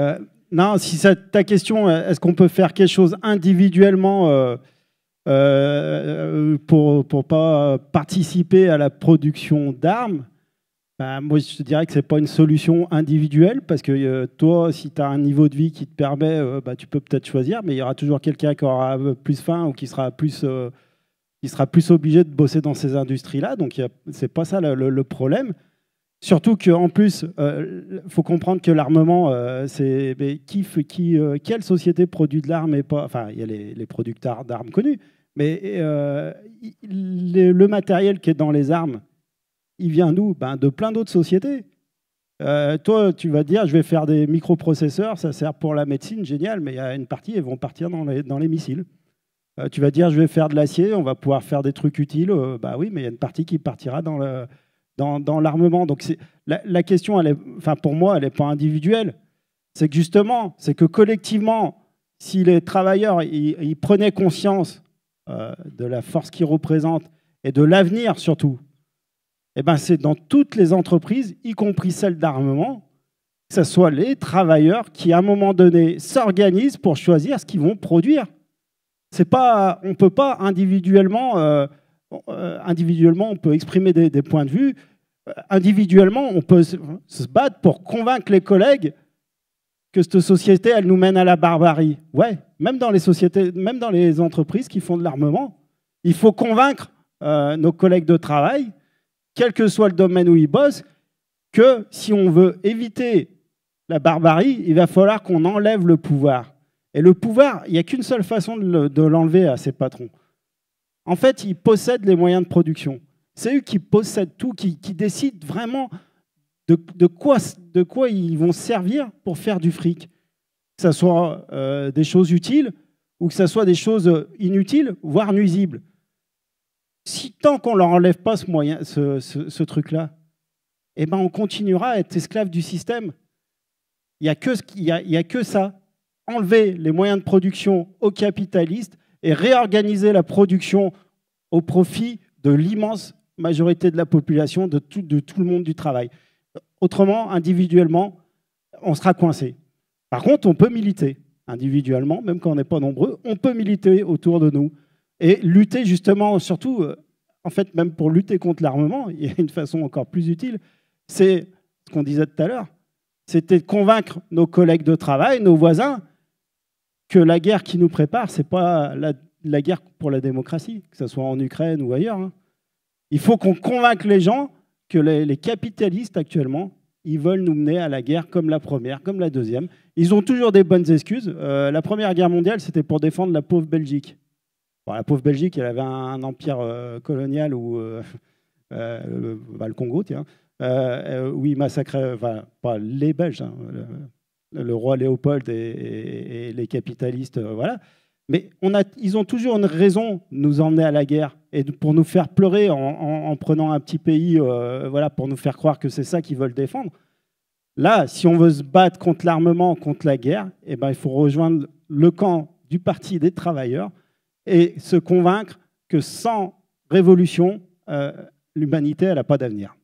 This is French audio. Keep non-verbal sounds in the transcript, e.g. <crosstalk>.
Euh, non, si ta question, euh, est-ce qu'on peut faire quelque chose individuellement euh, pour ne pas participer à la production d'armes bah, Moi, je te dirais que ce n'est pas une solution individuelle, parce que toi, si tu as un niveau de vie qui te permet, bah, tu peux peut-être choisir, mais il y aura toujours quelqu'un qui aura plus faim ou qui sera plus, qui sera plus obligé de bosser dans ces industries-là. Donc, ce n'est pas ça le problème. Surtout qu'en plus, il euh, faut comprendre que l'armement, euh, c'est qui, qui euh, quelle société produit de l'arme et Enfin, il y a les, producteurs d'armes connus, mais le matériel qui est dans les armes, il vient d'où ben, De plein d'autres sociétés. toi, tu vas dire, je vais faire des microprocesseurs, ça sert pour la médecine, génial, mais il y a une partie, ils vont partir dans les, missiles. tu vas dire, je vais faire de l'acier, on va pouvoir faire des trucs utiles, bah oui, mais il y a une partie qui partira dans le dans, l'armement. Donc la, la, question, elle enfin, pour moi, elle n'est pas individuelle. C'est que justement, c'est que collectivement, si les travailleurs ils, prenaient conscience euh, de la force qu'ils représentent et de l'avenir surtout, eh ben c'est dans toutes les entreprises, y compris celles d'armement, que ce soit les travailleurs qui, à un moment donné, s'organisent pour choisir ce qu'ils vont produire. C'est pas, on ne peut pas individuellement euh, euh, individuellement, on peut exprimer des, points de vue. Euh, individuellement, on peut se battre pour convaincre les collègues que cette société, elle nous mène à la barbarie. Ouais, même dans les sociétés, même dans les entreprises qui font de l'armement, il faut convaincre euh, nos collègues de travail, quel que soit le domaine où ils bossent, que si on veut éviter la barbarie, il va falloir qu'on enlève le pouvoir. Et le pouvoir, il n'y a qu'une seule façon de l'enlever à ses patrons, en fait, ils possèdent les moyens de production. C'est eux qui possèdent tout, qui, décident vraiment de, quoi, ils vont servir pour faire du fric. Que ce soit euh, des choses utiles ou que ce soit des choses inutiles, voire nuisibles. Si tant qu'on ne leur enlève pas ce, truc-là, eh ben on continuera à être esclave du système. Il n'y a, a, que ça. Enlever les moyens de production aux capitalistes, et réorganiser la production au profit de l'immense majorité de la population, de tout, le monde du travail. Autrement, individuellement, on sera coincé. Par contre, on peut militer individuellement, même quand on n'est pas nombreux, on peut militer autour de nous et lutter justement, surtout, euh, en fait, même pour lutter contre l'armement, <laughs> il y a une façon encore plus utile, c'est ce qu'on disait tout à l'heure, c'était de convaincre nos collègues de travail, nos voisins, que la guerre qui nous prépare, ce n'est pas la, guerre pour la démocratie, que ce soit en Ukraine ou ailleurs. Hein. Il faut qu'on convainque les gens que les, capitalistes actuellement, ils veulent nous mener à la guerre comme la première, comme la deuxième. Ils ont toujours des bonnes excuses. Euh, la Première Guerre mondiale, c'était pour défendre la pauvre Belgique. la pauvre Belgique, elle avait un, empire euh, colonial ou euh, <laughs> bah, le Congo, tiens, où ils massacraient, enfin, pas les Belges, hein, le roi Léopold et, les capitalistes, euh, voilà. Mais ils ont toujours une raison de nous emmener à la guerre et pour nous faire pleurer en, prenant un petit pays, euh, voilà, pour nous faire croire que c'est ça qu'ils veulent défendre. Là, si on veut se battre contre l'armement, contre la guerre, eh ben, il faut rejoindre le camp du Parti des travailleurs et se convaincre que sans révolution, euh, l'humanité n'a pas d'avenir.